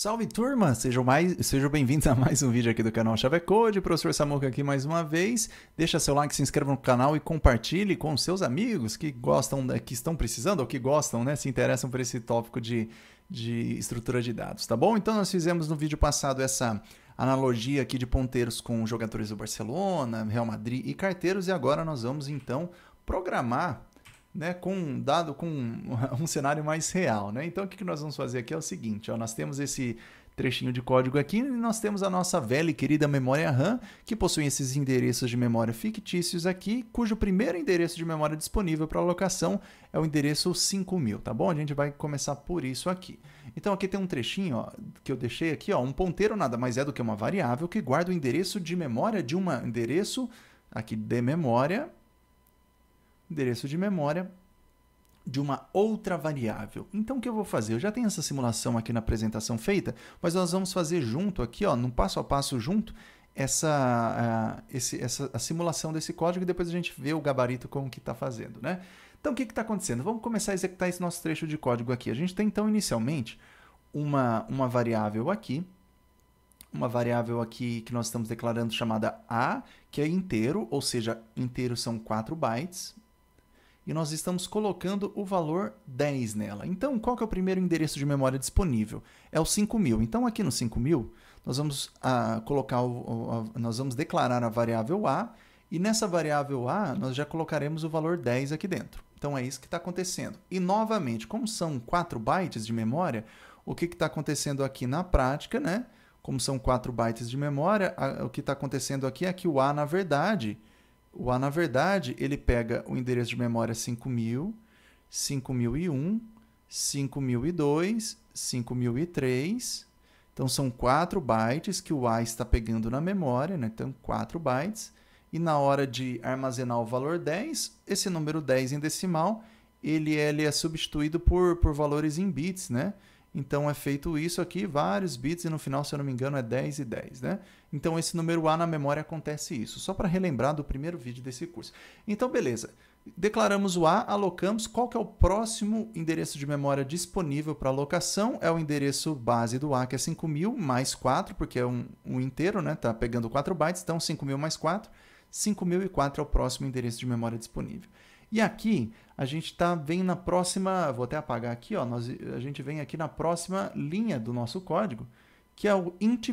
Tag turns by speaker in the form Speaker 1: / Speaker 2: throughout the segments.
Speaker 1: Salve turma, sejam, mais... sejam bem-vindos a mais um vídeo aqui do canal Chave Code, professor Samuca aqui mais uma vez. Deixa seu like, se inscreva no canal e compartilhe com seus amigos que gostam, que estão precisando ou que gostam, né, se interessam por esse tópico de, de estrutura de dados, tá bom? Então nós fizemos no vídeo passado essa analogia aqui de ponteiros com jogadores do Barcelona, Real Madrid e carteiros e agora nós vamos então programar né, com um dado com um cenário mais real, né? Então o que nós vamos fazer aqui é o seguinte, ó, nós temos esse trechinho de código aqui e nós temos a nossa velha e querida memória RAM, que possui esses endereços de memória fictícios aqui, cujo primeiro endereço de memória disponível para alocação é o endereço 5000, tá bom? A gente vai começar por isso aqui. Então aqui tem um trechinho ó, que eu deixei aqui, ó, um ponteiro nada mais é do que uma variável que guarda o endereço de memória de um endereço aqui de memória endereço de memória de uma outra variável. Então o que eu vou fazer? Eu já tenho essa simulação aqui na apresentação feita, mas nós vamos fazer junto aqui, ó, num passo a passo junto, essa, uh, esse, essa a simulação desse código e depois a gente vê o gabarito como que está fazendo, né? Então o que está acontecendo? Vamos começar a executar esse nosso trecho de código aqui. A gente tem então inicialmente uma, uma variável aqui, uma variável aqui que nós estamos declarando chamada a, que é inteiro, ou seja, inteiro são 4 bytes, e nós estamos colocando o valor 10 nela. Então, qual que é o primeiro endereço de memória disponível? É o 5000. Então, aqui no 5000, nós vamos ah, colocar o, a, nós vamos declarar a variável a e nessa variável a nós já colocaremos o valor 10 aqui dentro. Então, é isso que está acontecendo. E, novamente, como são 4 bytes de memória, o que está acontecendo aqui na prática, né? Como são 4 bytes de memória, a, o que está acontecendo aqui é que o A, na verdade, o A, na verdade, ele pega o endereço de memória 5000, 5001, 5002, 5003. Então, são 4 bytes que o A está pegando na memória, né? então 4 bytes. E na hora de armazenar o valor 10, esse número 10 em decimal, ele, é, ele é substituído por, por valores em bits, né? Então é feito isso aqui, vários bits, e no final, se eu não me engano, é 10 e 10, né? Então esse número A na memória acontece isso, só para relembrar do primeiro vídeo desse curso. Então, beleza. Declaramos o A, alocamos. Qual que é o próximo endereço de memória disponível para alocação? É o endereço base do A, que é 5.000 mais 4, porque é um, um inteiro, né? Tá pegando 4 bytes, então 5.000 mais 4. 5.004 é o próximo endereço de memória disponível. E aqui a gente tá, vem na próxima, vou até apagar aqui, ó, nós, a gente vem aqui na próxima linha do nosso código, que é o int,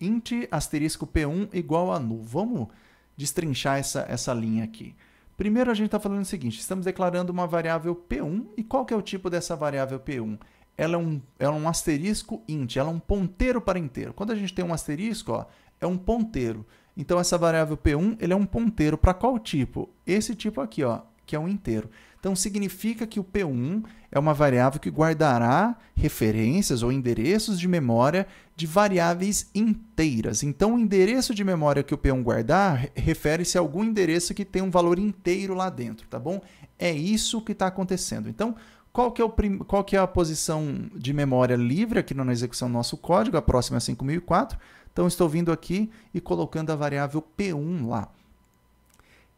Speaker 1: int asterisco p1 igual a nu. Vamos destrinchar essa, essa linha aqui. Primeiro a gente está falando o seguinte, estamos declarando uma variável p1, e qual que é o tipo dessa variável p1? Ela é um, ela é um asterisco int, ela é um ponteiro para inteiro. Quando a gente tem um asterisco, ó, é um ponteiro. Então, essa variável P1 ele é um ponteiro para qual tipo? Esse tipo aqui, ó, que é um inteiro. Então, significa que o P1 é uma variável que guardará referências ou endereços de memória de variáveis inteiras. Então, o endereço de memória que o P1 guardar refere-se a algum endereço que tem um valor inteiro lá dentro, tá bom? É isso que está acontecendo. Então, qual que, é prim... qual que, é a posição de memória livre aqui na execução do nosso código? A próxima é 5004. Então, estou vindo aqui e colocando a variável P1 lá.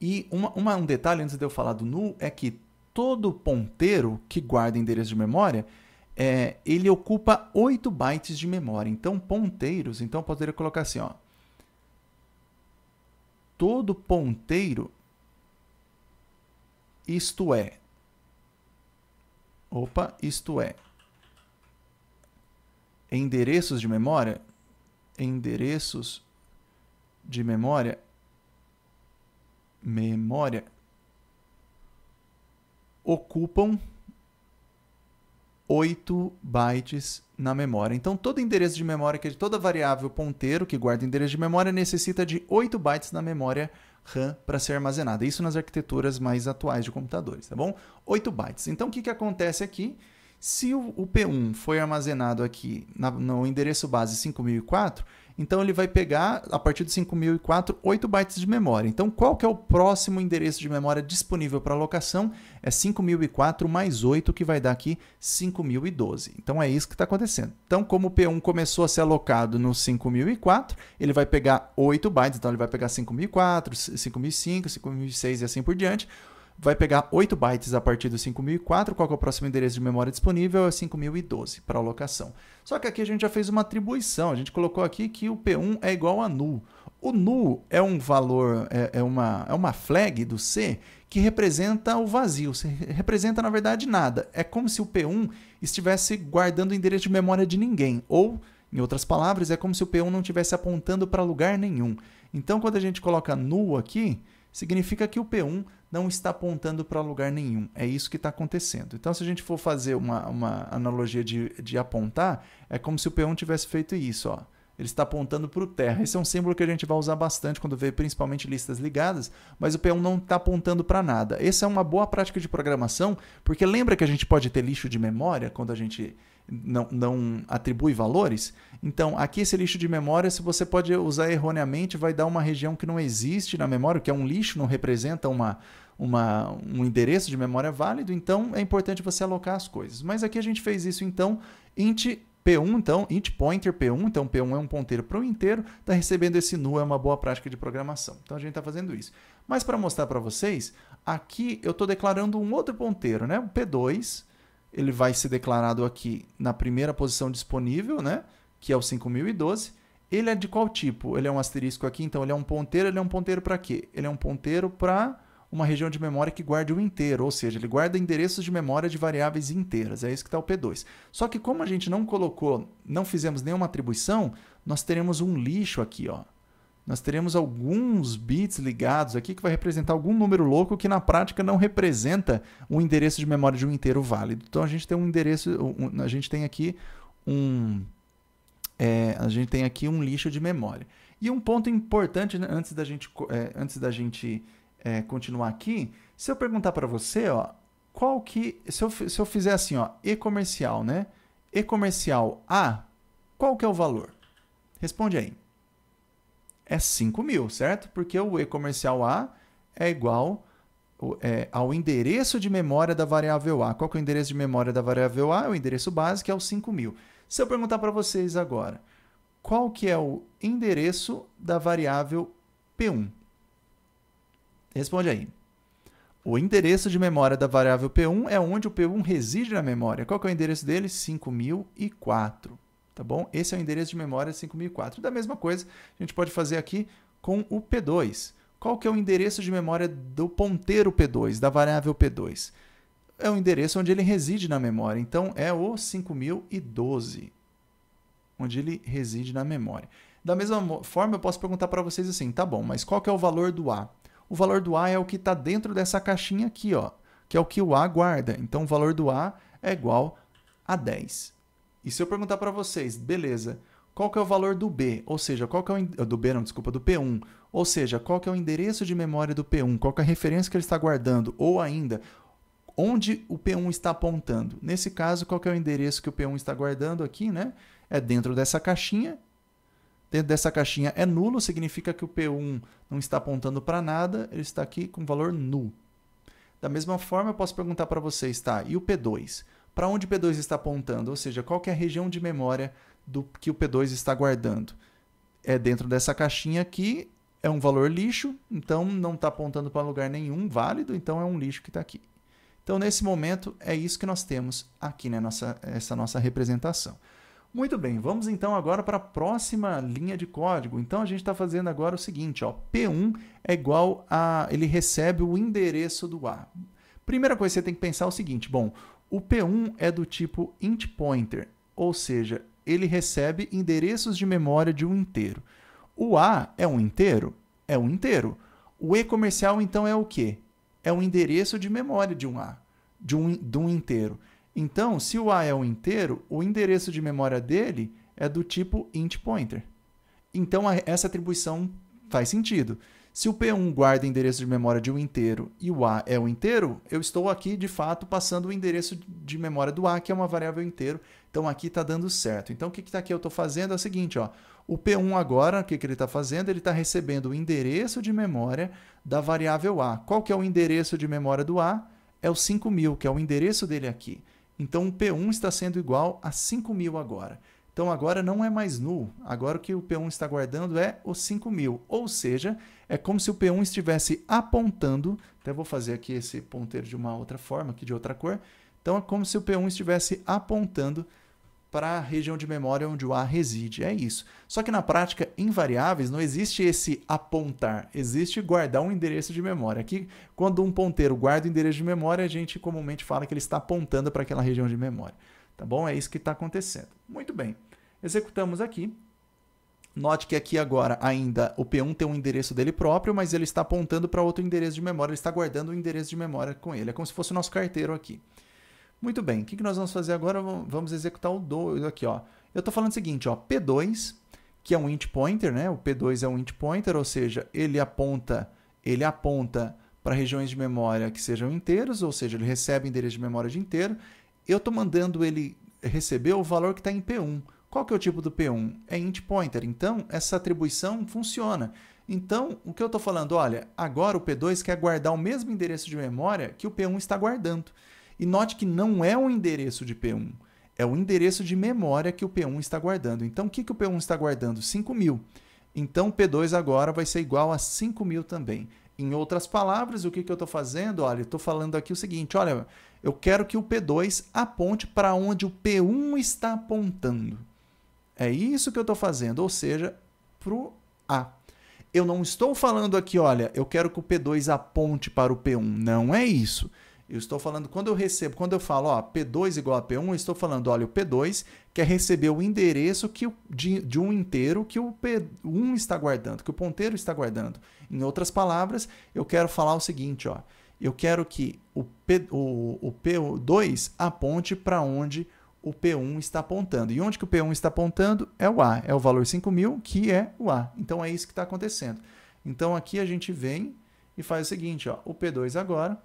Speaker 1: E uma, uma, um detalhe antes de eu falar do null é que todo ponteiro que guarda endereço de memória, é, ele ocupa 8 bytes de memória. Então, ponteiros, então eu poderia colocar assim, ó. Todo ponteiro, isto é. Opa, isto é. Endereços de memória, endereços de memória memória ocupam 8 bytes na memória. Então, todo endereço de memória, que é toda variável ponteiro que guarda endereço de memória, necessita de 8 bytes na memória RAM para ser armazenada. Isso nas arquiteturas mais atuais de computadores, tá bom? 8 bytes. Então, o que, que acontece aqui? Se o, P1 foi armazenado aqui no endereço base 5004, então ele vai pegar, a partir de 5004, 8 bytes de memória. Então qual que é o próximo endereço de memória disponível para alocação? É 5004 mais 8, que vai dar aqui 5012. Então é isso que está acontecendo. Então como o P1 começou a ser alocado no 5004, ele vai pegar 8 bytes, então ele vai pegar 5004, 5005, 5006 e assim por diante vai pegar 8 bytes a partir do 5004, qual é o próximo endereço de memória disponível? É 5012 para alocação. Só que aqui a gente já fez uma atribuição, a gente colocou aqui que o P1 é igual a null. O null é um valor, é, é, uma, é uma flag do C que representa o vazio, representa na verdade nada. É como se o P1 estivesse guardando o endereço de memória de ninguém, ou, em outras palavras, é como se o P1 não estivesse apontando para lugar nenhum. Então, quando a gente coloca null aqui, significa que o P1 não está apontando para lugar nenhum. É isso que está acontecendo. Então, se a gente for fazer uma, uma analogia de, de apontar, é como se o P1 tivesse feito isso. Ó. Ele está apontando para o terra. Esse é um símbolo que a gente vai usar bastante quando vê principalmente listas ligadas, mas o P1 não está apontando para nada. Essa é uma boa prática de programação, porque lembra que a gente pode ter lixo de memória quando a gente não, não atribui valores. Então, aqui esse lixo de memória, se você pode usar erroneamente, vai dar uma região que não existe na memória, que é um lixo, não representa uma, uma, um endereço de memória válido, então é importante você alocar as coisas. Mas aqui a gente fez isso, então, int P1, então, int pointer P1, então P1 é um ponteiro para o inteiro, está recebendo esse nu, é uma boa prática de programação. Então a gente está fazendo isso. Mas para mostrar para vocês, aqui eu estou declarando um outro ponteiro, né? o P2, ele vai ser declarado aqui na primeira posição disponível, né? Que é o 5012. Ele é de qual tipo? Ele é um asterisco aqui, então ele é um ponteiro. Ele é um ponteiro para quê? Ele é um ponteiro para uma região de memória que guarde o inteiro, ou seja, ele guarda endereços de memória de variáveis inteiras. É isso que está o P2. Só que como a gente não colocou, não fizemos nenhuma atribuição, nós teremos um lixo aqui, ó nós teremos alguns bits ligados aqui que vai representar algum número louco que na prática não representa o endereço de memória de um inteiro válido. Então a gente tem um endereço, um, a gente tem aqui um é, a gente tem aqui um lixo de memória. E um ponto importante né, antes da gente, é, antes da gente é, continuar aqui, se eu perguntar para você, ó, qual que se eu, se eu fizer assim, ó, e comercial, né? E comercial A, qual que é o valor? Responde aí é 5 mil, certo? Porque o E comercial A é igual é, ao endereço de memória da variável A. Qual que é o endereço de memória da variável A? É o endereço básico é o 5000. Se eu perguntar para vocês agora, qual que é o endereço da variável P1? Responde aí. O endereço de memória da variável P1 é onde o P1 reside na memória. Qual que é o endereço dele? 5004 tá bom? Esse é o endereço de memória 5004. Da mesma coisa, a gente pode fazer aqui com o P2. Qual que é o endereço de memória do ponteiro P2, da variável P2? É o endereço onde ele reside na memória, então é o 5012, onde ele reside na memória. Da mesma forma, eu posso perguntar para vocês assim, tá bom, mas qual que é o valor do A? O valor do A é o que está dentro dessa caixinha aqui, ó, que é o que o A guarda. Então, o valor do A é igual a 10. E se eu perguntar para vocês, beleza, qual que é o valor do B? Ou seja, qual que é o ah, do B, não, desculpa, do P1. Ou seja, qual que é o endereço de memória do P1, qual que é a referência que ele está guardando, ou ainda onde o P1 está apontando. Nesse caso, qual que é o endereço que o P1 está guardando aqui, né? É dentro dessa caixinha. Dentro dessa caixinha é nulo, significa que o P1 não está apontando para nada, ele está aqui com valor nulo. Da mesma forma, eu posso perguntar para vocês, tá? E o P2? para onde o P2 está apontando, ou seja, qual é a região de memória do que o P2 está guardando. É dentro dessa caixinha aqui, é um valor lixo, então não está apontando para lugar nenhum válido, então é um lixo que está aqui. Então, nesse momento, é isso que nós temos aqui nessa né, nossa representação. Muito bem, vamos então agora para a próxima linha de código. Então a gente está fazendo agora o seguinte: ó, P1 é igual a. ele recebe o endereço do A. Primeira coisa que você tem que pensar é o seguinte: bom, o P1 é do tipo int pointer, ou seja, ele recebe endereços de memória de um inteiro. O A é um inteiro? É um inteiro. O E comercial, então, é o quê? É um endereço de memória de um A, de um, de um inteiro. Então, se o A é um inteiro, o endereço de memória dele é do tipo int pointer. Então, a, essa atribuição faz sentido. Se o P1 guarda endereço de memória de um inteiro e o A é o inteiro, eu estou aqui, de fato, passando o endereço de memória do A, que é uma variável inteiro. Então, aqui está dando certo. Então, o que, que tá aqui eu estou fazendo é o seguinte, ó. O P1 agora, o que, que ele está fazendo? Ele está recebendo o endereço de memória da variável A. Qual que é o endereço de memória do A? É o 5.000, que é o endereço dele aqui. Então, o P1 está sendo igual a 5.000 agora. Então, agora não é mais null. Agora o que o P1 está guardando é o 5.000. Ou seja, é como se o P1 estivesse apontando, até vou fazer aqui esse ponteiro de uma outra forma, aqui de outra cor. Então é como se o P1 estivesse apontando para a região de memória onde o A reside. É isso. Só que na prática, em variáveis, não existe esse apontar, existe guardar um endereço de memória. Aqui, quando um ponteiro guarda o endereço de memória, a gente comumente fala que ele está apontando para aquela região de memória. Tá bom? É isso que está acontecendo. Muito bem. Executamos aqui. Note que aqui agora ainda o P1 tem um endereço dele próprio, mas ele está apontando para outro endereço de memória, ele está guardando o um endereço de memória com ele. É como se fosse o nosso carteiro aqui. Muito bem, o que nós vamos fazer agora? Vamos executar o 2 aqui. Ó. Eu estou falando o seguinte, ó, P2, que é um int pointer, né? o P2 é um int pointer, ou seja, ele aponta, ele aponta para regiões de memória que sejam inteiros, ou seja, ele recebe endereço de memória de inteiro. Eu estou mandando ele receber o valor que está em P1, qual que é o tipo do P1? É int pointer. Então, essa atribuição funciona. Então, o que eu estou falando? Olha, agora o P2 quer guardar o mesmo endereço de memória que o P1 está guardando. E note que não é o endereço de P1, é o endereço de memória que o P1 está guardando. Então, o que, que o P1 está guardando? 5.000. Então, o P2 agora vai ser igual a 5.000 também. Em outras palavras, o que, que eu estou fazendo? Olha, eu estou falando aqui o seguinte, olha, eu quero que o P2 aponte para onde o P1 está apontando. É isso que eu estou fazendo, ou seja, para o A. Eu não estou falando aqui, olha, eu quero que o P2 aponte para o P1. Não é isso. Eu estou falando, quando eu recebo, quando eu falo ó, P2 igual a P1, eu estou falando, olha, o P2 quer receber o endereço que, de, de um inteiro que o P1 está guardando, que o ponteiro está guardando. Em outras palavras, eu quero falar o seguinte, ó, eu quero que o, P, o, o P2 aponte para onde o P1 está apontando. E onde que o P1 está apontando é o A, é o valor 5.000, que é o A. Então, é isso que está acontecendo. Então, aqui a gente vem e faz o seguinte, ó, o P2 agora,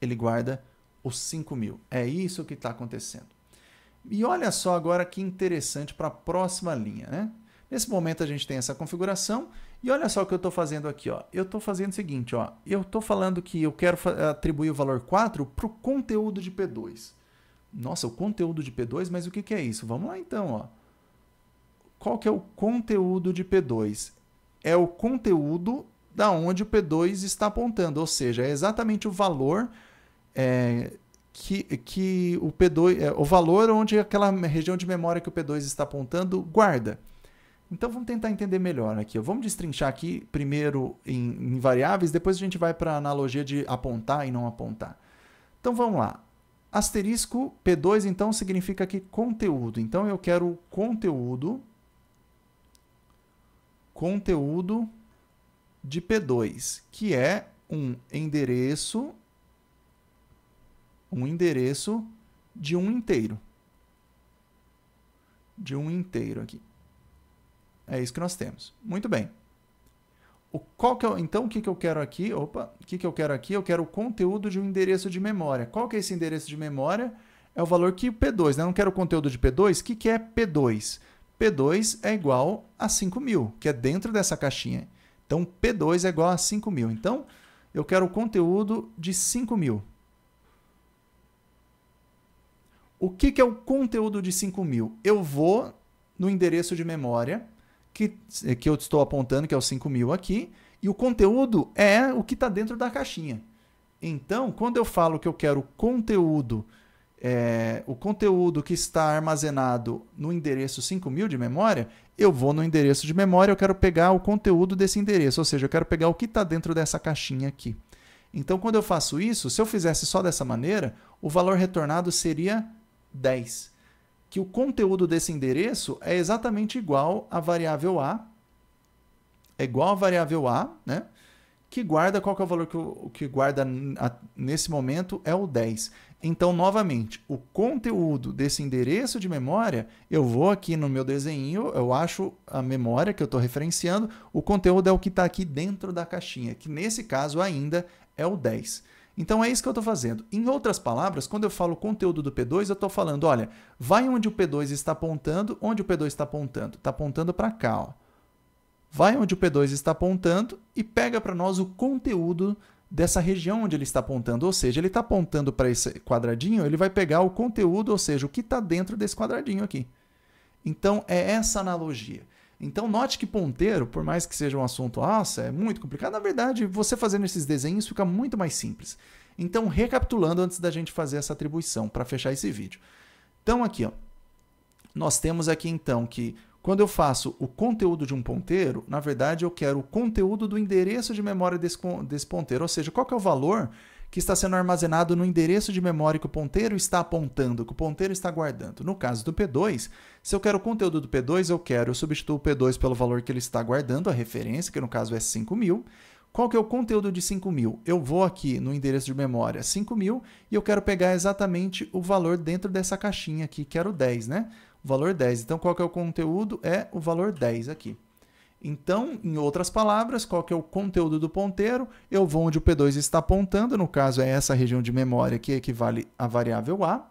Speaker 1: ele guarda os 5.000. É isso que está acontecendo. E olha só agora que interessante para a próxima linha, né? Nesse momento a gente tem essa configuração e olha só o que eu estou fazendo aqui, ó. Eu estou fazendo o seguinte, ó. Eu estou falando que eu quero atribuir o valor 4 para o conteúdo de P2. Nossa, o conteúdo de P2, mas o que, que é isso? Vamos lá então, ó. Qual que é o conteúdo de P2? É o conteúdo da onde o P2 está apontando, ou seja, é exatamente o valor é, que, que o P2, é, o valor onde aquela região de memória que o P2 está apontando guarda. Então vamos tentar entender melhor aqui. Vamos destrinchar aqui primeiro em, em variáveis, depois a gente vai para a analogia de apontar e não apontar. Então vamos lá. Asterisco P2, então, significa que conteúdo. Então, eu quero conteúdo, conteúdo de P2, que é um endereço, um endereço de um inteiro. De um inteiro aqui. É isso que nós temos. Muito bem. O, qual que eu, então, o que, que eu quero aqui? Opa, o que, que eu quero aqui? Eu quero o conteúdo de um endereço de memória. Qual que é esse endereço de memória? É o valor que P2, né? Eu não quero o conteúdo de P2. O que, que é P2? P2 é igual a 5.000, que é dentro dessa caixinha. Então, P2 é igual a 5.000. Então, eu quero o conteúdo de 5.000. O que, que é o conteúdo de 5.000? Eu vou no endereço de memória que, é, que eu estou apontando, que é o 5 mil aqui, e o conteúdo é o que está dentro da caixinha. Então, quando eu falo que eu quero conteúdo, é, o conteúdo que está armazenado no endereço 5000 de memória, eu vou no endereço de memória, eu quero pegar o conteúdo desse endereço, ou seja, eu quero pegar o que está dentro dessa caixinha aqui. Então, quando eu faço isso, se eu fizesse só dessa maneira, o valor retornado seria 10 que o conteúdo desse endereço é exatamente igual à variável A, é igual à variável A, né? Que guarda, qual que é o valor que, o, que guarda a, nesse momento? É o 10. Então, novamente, o conteúdo desse endereço de memória, eu vou aqui no meu desenho, eu acho a memória que eu estou referenciando, o conteúdo é o que está aqui dentro da caixinha, que nesse caso ainda é o 10. Então é isso que eu estou fazendo. Em outras palavras, quando eu falo conteúdo do P2, eu estou falando, olha, vai onde o P2 está apontando, onde o P2 está apontando? Está apontando para cá. Ó. Vai onde o P2 está apontando e pega para nós o conteúdo dessa região onde ele está apontando. Ou seja, ele está apontando para esse quadradinho, ele vai pegar o conteúdo, ou seja, o que está dentro desse quadradinho aqui. Então é essa analogia. Então, note que ponteiro, por mais que seja um assunto, nossa, é muito complicado, na verdade, você fazendo esses desenhos fica muito mais simples. Então, recapitulando antes da gente fazer essa atribuição, para fechar esse vídeo. Então, aqui, ó, nós temos aqui, então, que quando eu faço o conteúdo de um ponteiro, na verdade, eu quero o conteúdo do endereço de memória desse, desse ponteiro, ou seja, qual que é o valor que está sendo armazenado no endereço de memória que o ponteiro está apontando, que o ponteiro está guardando. No caso do P2, se eu quero o conteúdo do P2, eu quero, eu substituo o P2 pelo valor que ele está guardando, a referência, que no caso é 5000. Qual que é o conteúdo de 5000? Eu vou aqui no endereço de memória 5000 e eu quero pegar exatamente o valor dentro dessa caixinha aqui, que era o 10, né? O valor 10. Então, qual que é o conteúdo? É o valor 10 aqui. Então, em outras palavras, qual que é o conteúdo do ponteiro? Eu vou onde o P2 está apontando, no caso é essa região de memória que equivale à variável A,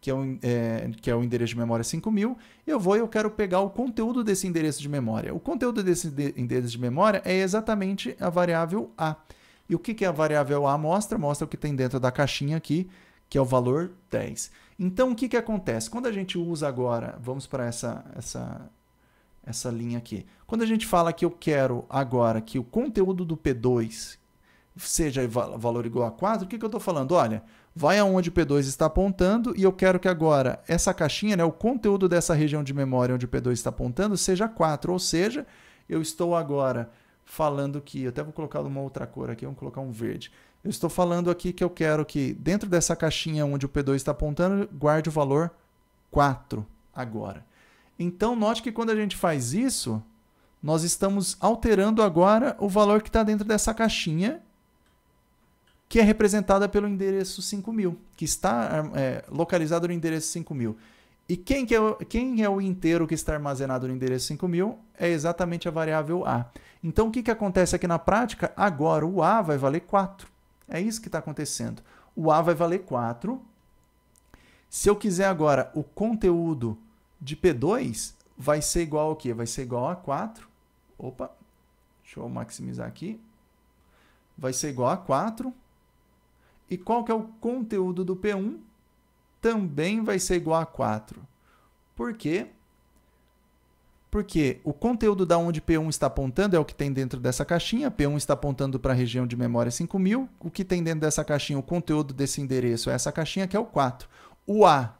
Speaker 1: que é, o, é, que é o endereço de memória 5000, eu vou e eu quero pegar o conteúdo desse endereço de memória. O conteúdo desse endereço de memória é exatamente a variável A. E o que, que a variável A mostra? Mostra o que tem dentro da caixinha aqui, que é o valor 10. Então, o que, que acontece? Quando a gente usa agora, vamos para essa, essa essa linha aqui. Quando a gente fala que eu quero agora que o conteúdo do P2 seja valor igual a 4, o que, que eu estou falando? Olha, vai aonde o P2 está apontando e eu quero que agora essa caixinha, né, o conteúdo dessa região de memória onde o P2 está apontando, seja 4, ou seja, eu estou agora falando que, eu até vou colocar uma outra cor aqui, vamos colocar um verde. Eu estou falando aqui que eu quero que dentro dessa caixinha onde o P2 está apontando, guarde o valor 4 agora. Então, note que quando a gente faz isso, nós estamos alterando agora o valor que está dentro dessa caixinha, que é representada pelo endereço 5000, que está é, localizado no endereço 5000. E quem, que é o, quem é o inteiro que está armazenado no endereço 5000? É exatamente a variável a. Então, o que, que acontece aqui na prática? Agora, o a vai valer 4. É isso que está acontecendo. O a vai valer 4. Se eu quiser agora o conteúdo de P2 vai ser igual ao quê? Vai ser igual a 4. Opa, deixa eu maximizar aqui. Vai ser igual a 4. E qual que é o conteúdo do P1? Também vai ser igual a 4. Por quê? Porque o conteúdo da onde P1 está apontando é o que tem dentro dessa caixinha. P1 está apontando para a região de memória 5000. O que tem dentro dessa caixinha, o conteúdo desse endereço é essa caixinha que é o 4. O A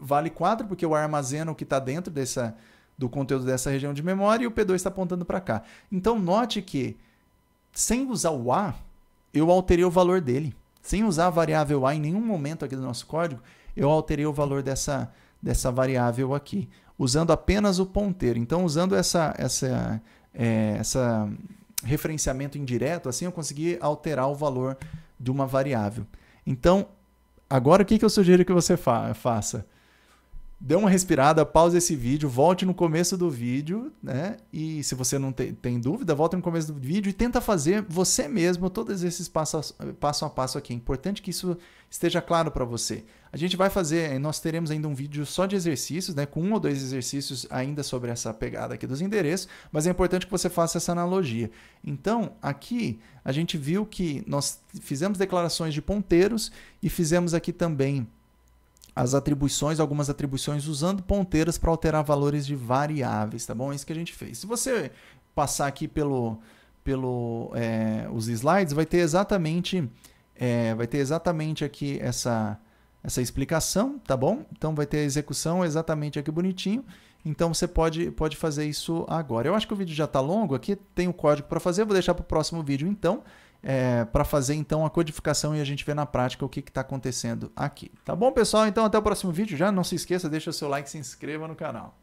Speaker 1: vale 4, porque eu armazeno o que está dentro dessa, do conteúdo dessa região de memória e o P2 está apontando para cá. Então, note que, sem usar o A, eu alterei o valor dele. Sem usar a variável A em nenhum momento aqui do nosso código, eu alterei o valor dessa, dessa variável aqui, usando apenas o ponteiro. Então, usando essa, essa, é, essa referenciamento indireto, assim eu consegui alterar o valor de uma variável. Então, agora o que, que eu sugiro que você fa faça? dê uma respirada, pause esse vídeo, volte no começo do vídeo, né? E se você não tem, tem dúvida, volte no começo do vídeo e tenta fazer você mesmo todos esses passo a passo aqui. É importante que isso esteja claro para você. A gente vai fazer, eh, nós teremos ainda um vídeo só de exercícios, né? Com um ou dois exercícios ainda sobre essa pegada aqui dos endereços, mas é importante que você faça essa analogia. Então, aqui a gente viu que nós fizemos declarações de ponteiros e fizemos aqui também as atribuições, algumas atribuições usando ponteiras para alterar valores de variáveis, tá bom? É isso que a gente fez. Se você passar aqui pelo, pelo é, os slides, vai ter exatamente é, vai ter exatamente aqui essa essa explicação, tá bom? Então vai ter a execução exatamente aqui bonitinho. Então você pode, pode fazer isso agora. Eu acho que o vídeo já está longo aqui, tem o código para fazer, vou deixar para o próximo vídeo então é, para fazer então a codificação e a gente ver na prática o que está acontecendo aqui. Tá bom, pessoal? Então até o próximo vídeo. Já não se esqueça, deixa o seu like, se inscreva no canal.